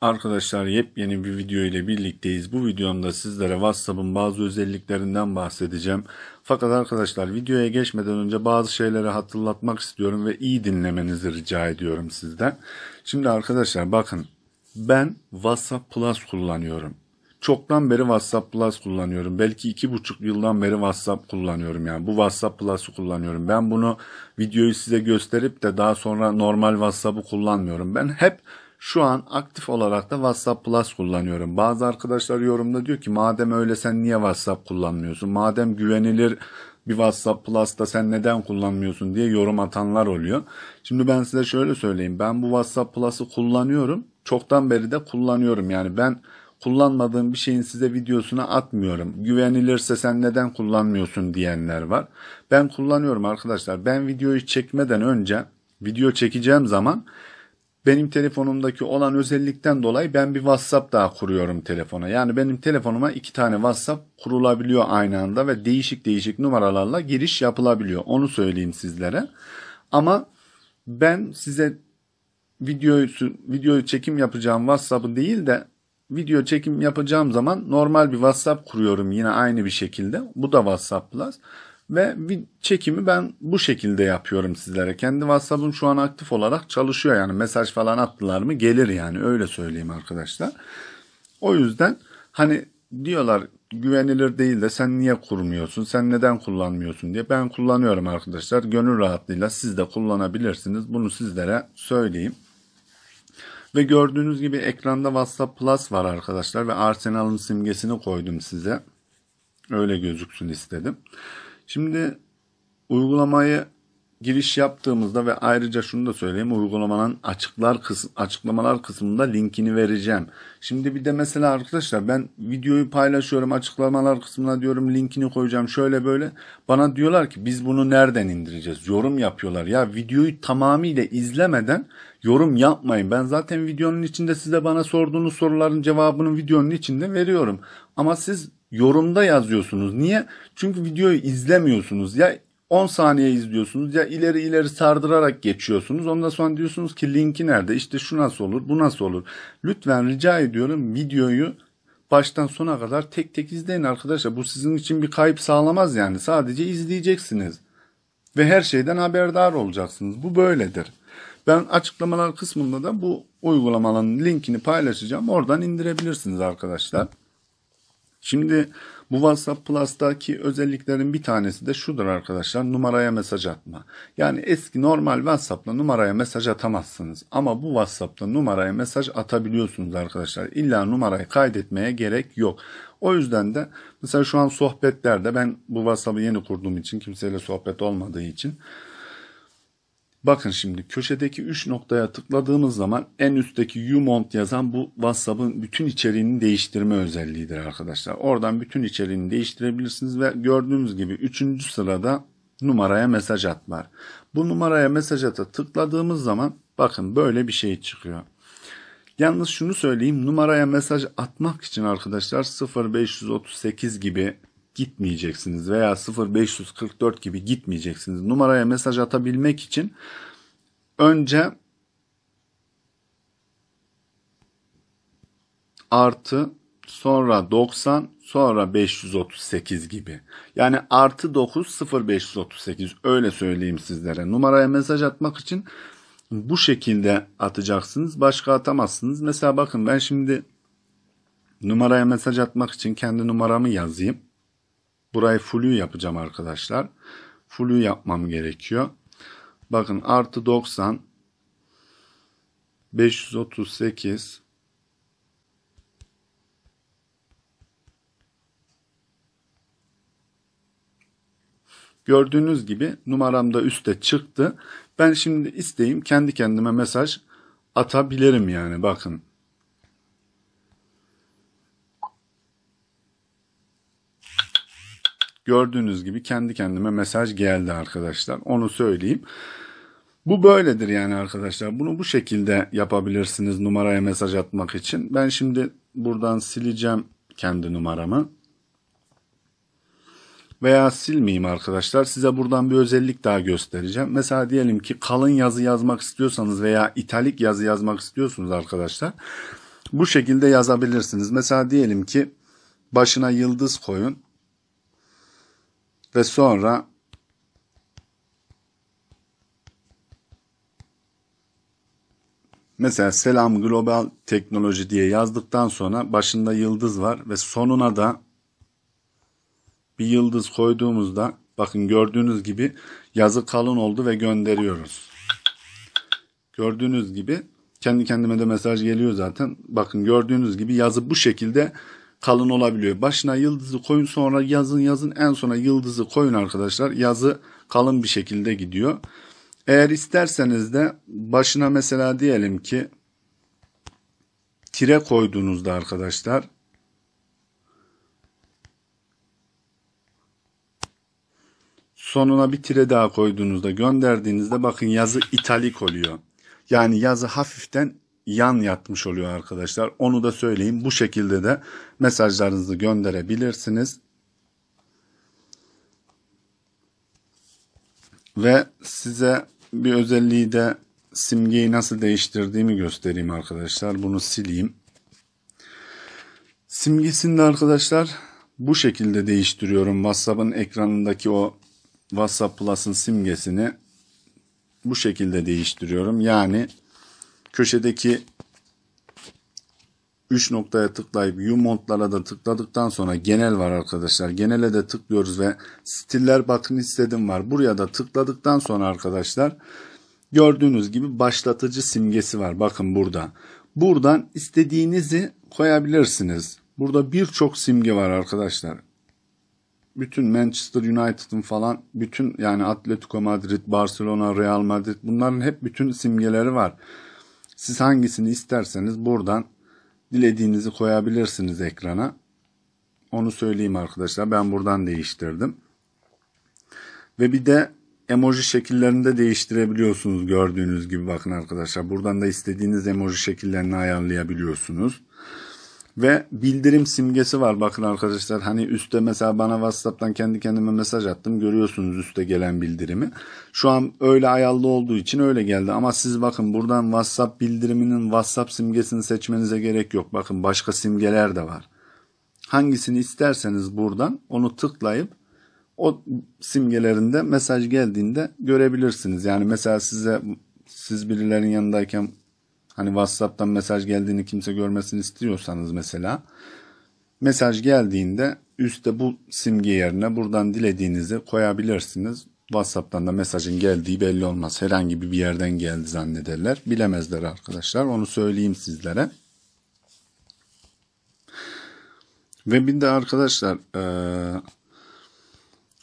Arkadaşlar yepyeni bir video ile birlikteyiz. Bu videomda sizlere WhatsApp'ın bazı özelliklerinden bahsedeceğim. Fakat arkadaşlar videoya geçmeden önce bazı şeyleri hatırlatmak istiyorum ve iyi dinlemenizi rica ediyorum sizden. Şimdi arkadaşlar bakın ben WhatsApp Plus kullanıyorum. Çoktan beri WhatsApp Plus kullanıyorum. Belki iki buçuk yıldan beri WhatsApp kullanıyorum. Yani bu WhatsApp Plus'ı kullanıyorum. Ben bunu videoyu size gösterip de daha sonra normal WhatsApp'ı kullanmıyorum. Ben hep şu an aktif olarak da WhatsApp Plus kullanıyorum. Bazı arkadaşlar yorumda diyor ki madem öyle sen niye WhatsApp kullanmıyorsun? Madem güvenilir bir WhatsApp Plus'ta sen neden kullanmıyorsun diye yorum atanlar oluyor. Şimdi ben size şöyle söyleyeyim. Ben bu WhatsApp Plus'ı kullanıyorum. Çoktan beri de kullanıyorum. Yani ben kullanmadığım bir şeyin size videosunu atmıyorum. Güvenilirse sen neden kullanmıyorsun diyenler var. Ben kullanıyorum arkadaşlar. Ben videoyu çekmeden önce video çekeceğim zaman benim telefonumdaki olan özellikten dolayı ben bir WhatsApp daha kuruyorum telefona. Yani benim telefonuma iki tane WhatsApp kurulabiliyor aynı anda ve değişik değişik numaralarla giriş yapılabiliyor. Onu söyleyeyim sizlere. Ama ben size videoyu videoyu çekim yapacağım WhatsApp'ı değil de video çekim yapacağım zaman normal bir WhatsApp kuruyorum yine aynı bir şekilde. Bu da WhatsApp Plus. Ve bir çekimi ben bu şekilde yapıyorum sizlere. Kendi WhatsApp'ım şu an aktif olarak çalışıyor yani mesaj falan attılar mı gelir yani öyle söyleyeyim arkadaşlar. O yüzden hani diyorlar güvenilir değil de sen niye kurmuyorsun, sen neden kullanmıyorsun diye ben kullanıyorum arkadaşlar. Gönül rahatlığıyla siz de kullanabilirsiniz. Bunu sizlere söyleyeyim. Ve gördüğünüz gibi ekranda WhatsApp Plus var arkadaşlar ve Arsenal'ın simgesini koydum size. Öyle gözüksün istedim. Şimdi uygulamaya giriş yaptığımızda ve ayrıca şunu da söyleyeyim uygulamanın açıklar kısım, açıklamalar kısmında linkini vereceğim. Şimdi bir de mesela arkadaşlar ben videoyu paylaşıyorum açıklamalar kısmına diyorum linkini koyacağım şöyle böyle. Bana diyorlar ki biz bunu nereden indireceğiz? Yorum yapıyorlar. Ya videoyu tamamıyla izlemeden yorum yapmayın. Ben zaten videonun içinde size bana sorduğunuz soruların cevabını videonun içinde veriyorum. Ama siz yorumda yazıyorsunuz. Niye? Çünkü videoyu izlemiyorsunuz. Ya 10 saniye izliyorsunuz ya ileri ileri sardırarak geçiyorsunuz. Ondan sonra diyorsunuz ki linki nerede? İşte şu nasıl olur? Bu nasıl olur? Lütfen rica ediyorum videoyu baştan sona kadar tek tek izleyin arkadaşlar. Bu sizin için bir kayıp sağlamaz yani. Sadece izleyeceksiniz. Ve her şeyden haberdar olacaksınız. Bu böyledir. Ben açıklamalar kısmında da bu uygulamanın linkini paylaşacağım. Oradan indirebilirsiniz arkadaşlar. Şimdi bu WhatsApp Plus'taki özelliklerin bir tanesi de şudur arkadaşlar numaraya mesaj atma. Yani eski normal WhatsApp'la numaraya mesaj atamazsınız ama bu WhatsApp'ta numaraya mesaj atabiliyorsunuz arkadaşlar. İlla numarayı kaydetmeye gerek yok. O yüzden de mesela şu an sohbetlerde ben bu WhatsApp'ı yeni kurduğum için kimseyle sohbet olmadığı için Bakın şimdi köşedeki 3 noktaya tıkladığımız zaman en üstteki Mont yazan bu WhatsApp'ın bütün içeriğini değiştirme özelliğidir arkadaşlar. Oradan bütün içeriğini değiştirebilirsiniz ve gördüğünüz gibi 3. sırada numaraya mesaj at var. Bu numaraya mesaj ata tıkladığımız zaman bakın böyle bir şey çıkıyor. Yalnız şunu söyleyeyim numaraya mesaj atmak için arkadaşlar 0538 gibi gitmeyeceksiniz veya 0544 gibi gitmeyeceksiniz. Numaraya mesaj atabilmek için önce artı sonra 90 sonra 538 gibi. Yani artı 9 0538 öyle söyleyeyim sizlere. Numaraya mesaj atmak için bu şekilde atacaksınız. Başka atamazsınız. Mesela bakın ben şimdi numaraya mesaj atmak için kendi numaramı yazayım. Burayı flu yapacağım arkadaşlar. Flu yapmam gerekiyor. Bakın artı 90 538 Gördüğünüz gibi numaram da üste çıktı. Ben şimdi isteyeyim kendi kendime mesaj atabilirim yani bakın. Gördüğünüz gibi kendi kendime mesaj geldi arkadaşlar. Onu söyleyeyim. Bu böyledir yani arkadaşlar. Bunu bu şekilde yapabilirsiniz numaraya mesaj atmak için. Ben şimdi buradan sileceğim kendi numaramı. Veya silmeyeyim arkadaşlar. Size buradan bir özellik daha göstereceğim. Mesela diyelim ki kalın yazı yazmak istiyorsanız veya italik yazı yazmak istiyorsunuz arkadaşlar. Bu şekilde yazabilirsiniz. Mesela diyelim ki başına yıldız koyun ve sonra Mesela selam global teknoloji diye yazdıktan sonra başında yıldız var ve sonuna da bir yıldız koyduğumuzda bakın gördüğünüz gibi yazı kalın oldu ve gönderiyoruz. Gördüğünüz gibi kendi kendime de mesaj geliyor zaten. Bakın gördüğünüz gibi yazı bu şekilde kalın olabiliyor. Başına yıldızı koyun sonra yazın yazın en sona yıldızı koyun arkadaşlar. Yazı kalın bir şekilde gidiyor. Eğer isterseniz de başına mesela diyelim ki tire koyduğunuzda arkadaşlar sonuna bir tire daha koyduğunuzda gönderdiğinizde bakın yazı italik oluyor. Yani yazı hafiften yan yatmış oluyor arkadaşlar. Onu da söyleyeyim. Bu şekilde de mesajlarınızı gönderebilirsiniz. Ve size bir özelliği de simgeyi nasıl değiştirdiğimi göstereyim arkadaşlar. Bunu sileyim. Simgesini arkadaşlar bu şekilde değiştiriyorum. WhatsApp'ın ekranındaki o WhatsApp Plus'ın simgesini bu şekilde değiştiriyorum. Yani köşedeki 3 noktaya tıklayıp U montlara da tıkladıktan sonra genel var arkadaşlar. Genele de tıklıyoruz ve stiller bakın istedim var. Buraya da tıkladıktan sonra arkadaşlar gördüğünüz gibi başlatıcı simgesi var. Bakın burada. Buradan istediğinizi koyabilirsiniz. Burada birçok simge var arkadaşlar. Bütün Manchester United'ın falan bütün yani Atletico Madrid, Barcelona, Real Madrid bunların hep bütün simgeleri var. Siz hangisini isterseniz buradan dilediğinizi koyabilirsiniz ekrana. Onu söyleyeyim arkadaşlar. Ben buradan değiştirdim. Ve bir de emoji şekillerini de değiştirebiliyorsunuz gördüğünüz gibi bakın arkadaşlar. Buradan da istediğiniz emoji şekillerini ayarlayabiliyorsunuz. Ve bildirim simgesi var bakın arkadaşlar. Hani üstte mesela bana WhatsApp'tan kendi kendime mesaj attım. Görüyorsunuz üstte gelen bildirimi. Şu an öyle ayarlı olduğu için öyle geldi. Ama siz bakın buradan WhatsApp bildiriminin WhatsApp simgesini seçmenize gerek yok. Bakın başka simgeler de var. Hangisini isterseniz buradan onu tıklayıp o simgelerinde mesaj geldiğinde görebilirsiniz. Yani mesela size siz birilerin yanındayken Hani WhatsApp'tan mesaj geldiğini kimse görmesini istiyorsanız mesela mesaj geldiğinde üstte bu simge yerine buradan dilediğinizi koyabilirsiniz. WhatsApp'tan da mesajın geldiği belli olmaz. Herhangi bir yerden geldi zannederler. Bilemezler arkadaşlar. Onu söyleyeyim sizlere. Ve bir de arkadaşlar e,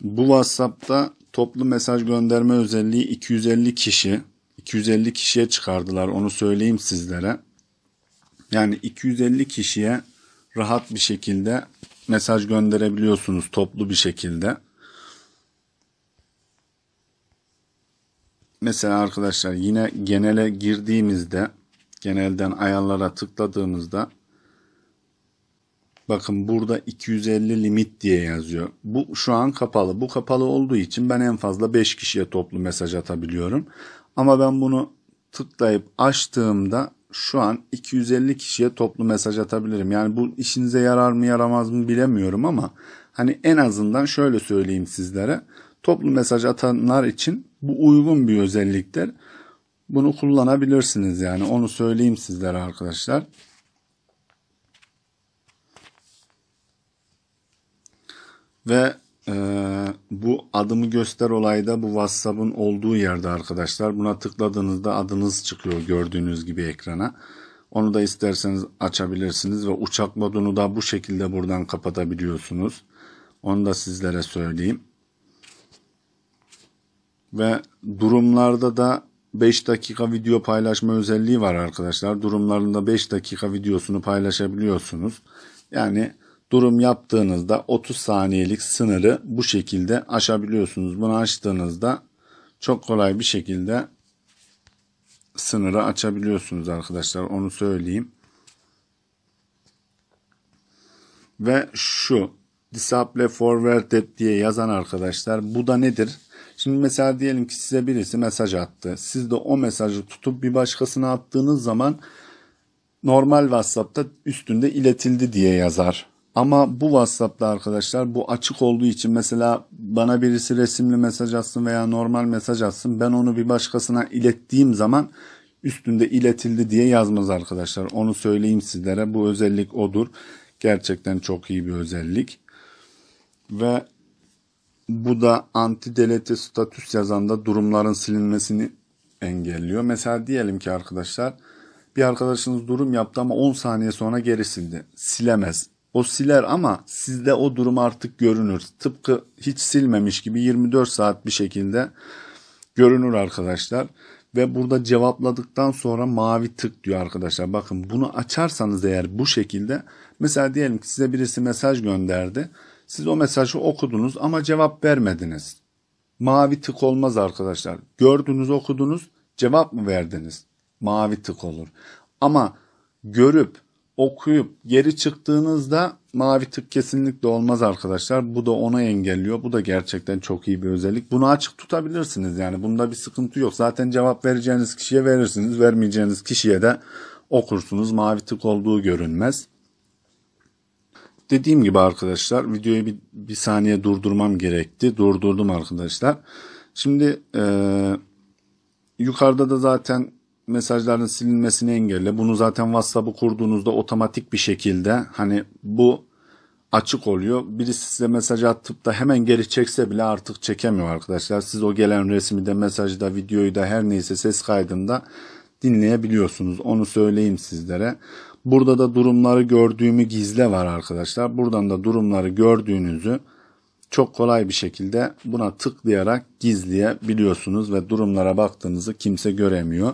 bu WhatsApp'ta toplu mesaj gönderme özelliği 250 kişi 250 kişiye çıkardılar onu söyleyeyim sizlere. Yani 250 kişiye rahat bir şekilde mesaj gönderebiliyorsunuz toplu bir şekilde. Mesela arkadaşlar yine genele girdiğimizde genelden ayarlara tıkladığımızda bakın burada 250 limit diye yazıyor. Bu şu an kapalı. Bu kapalı olduğu için ben en fazla 5 kişiye toplu mesaj atabiliyorum. Ama ben bunu tıklayıp açtığımda şu an 250 kişiye toplu mesaj atabilirim. Yani bu işinize yarar mı yaramaz mı bilemiyorum ama hani en azından şöyle söyleyeyim sizlere. Toplu mesaj atanlar için bu uygun bir özelliktir. Bunu kullanabilirsiniz yani onu söyleyeyim sizlere arkadaşlar. Ve ee, bu adımı göster olayda bu WhatsApp'ın olduğu yerde arkadaşlar. Buna tıkladığınızda adınız çıkıyor gördüğünüz gibi ekrana. Onu da isterseniz açabilirsiniz ve uçak modunu da bu şekilde buradan kapatabiliyorsunuz. Onu da sizlere söyleyeyim. Ve durumlarda da 5 dakika video paylaşma özelliği var arkadaşlar. Durumlarında 5 dakika videosunu paylaşabiliyorsunuz. Yani durum yaptığınızda 30 saniyelik sınırı bu şekilde aşabiliyorsunuz. Bunu açtığınızda çok kolay bir şekilde sınırı açabiliyorsunuz arkadaşlar. Onu söyleyeyim. Ve şu disable forwarded diye yazan arkadaşlar bu da nedir? Şimdi mesela diyelim ki size birisi mesaj attı. Siz de o mesajı tutup bir başkasına attığınız zaman normal WhatsApp'ta üstünde iletildi diye yazar. Ama bu WhatsApp'ta arkadaşlar bu açık olduğu için mesela bana birisi resimli mesaj atsın veya normal mesaj atsın ben onu bir başkasına ilettiğim zaman üstünde iletildi diye yazmaz arkadaşlar. Onu söyleyeyim sizlere bu özellik odur. Gerçekten çok iyi bir özellik. Ve bu da anti delete status yazanda durumların silinmesini engelliyor. Mesela diyelim ki arkadaşlar bir arkadaşınız durum yaptı ama 10 saniye sonra geri sildi. Silemez. O siler ama sizde o durum artık görünür. Tıpkı hiç silmemiş gibi 24 saat bir şekilde görünür arkadaşlar. Ve burada cevapladıktan sonra mavi tık diyor arkadaşlar. Bakın bunu açarsanız eğer bu şekilde mesela diyelim ki size birisi mesaj gönderdi. Siz o mesajı okudunuz ama cevap vermediniz. Mavi tık olmaz arkadaşlar. Gördünüz okudunuz cevap mı verdiniz? Mavi tık olur. Ama görüp okuyup geri çıktığınızda mavi tık kesinlikle olmaz arkadaşlar. Bu da onu engelliyor. Bu da gerçekten çok iyi bir özellik. Bunu açık tutabilirsiniz yani. Bunda bir sıkıntı yok. Zaten cevap vereceğiniz kişiye verirsiniz. Vermeyeceğiniz kişiye de okursunuz. Mavi tık olduğu görünmez. Dediğim gibi arkadaşlar videoyu bir, bir saniye durdurmam gerekti. Durdurdum arkadaşlar. Şimdi e, yukarıda da zaten mesajların silinmesini engelle. Bunu zaten WhatsApp'ı kurduğunuzda otomatik bir şekilde hani bu açık oluyor. Birisi size mesaj atıp da hemen geri çekse bile artık çekemiyor arkadaşlar. Siz o gelen resmi de mesajı da videoyu da her neyse ses kaydında dinleyebiliyorsunuz. Onu söyleyeyim sizlere. Burada da durumları gördüğümü gizle var arkadaşlar. Buradan da durumları gördüğünüzü çok kolay bir şekilde buna tıklayarak gizleyebiliyorsunuz ve durumlara baktığınızı kimse göremiyor.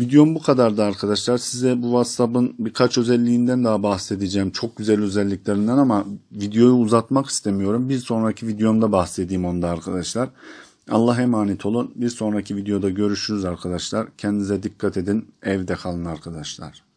Videom bu kadardı arkadaşlar. Size bu WhatsApp'ın birkaç özelliğinden daha bahsedeceğim. Çok güzel özelliklerinden ama videoyu uzatmak istemiyorum. Bir sonraki videomda bahsedeyim onda arkadaşlar. Allah'a emanet olun. Bir sonraki videoda görüşürüz arkadaşlar. Kendinize dikkat edin. Evde kalın arkadaşlar.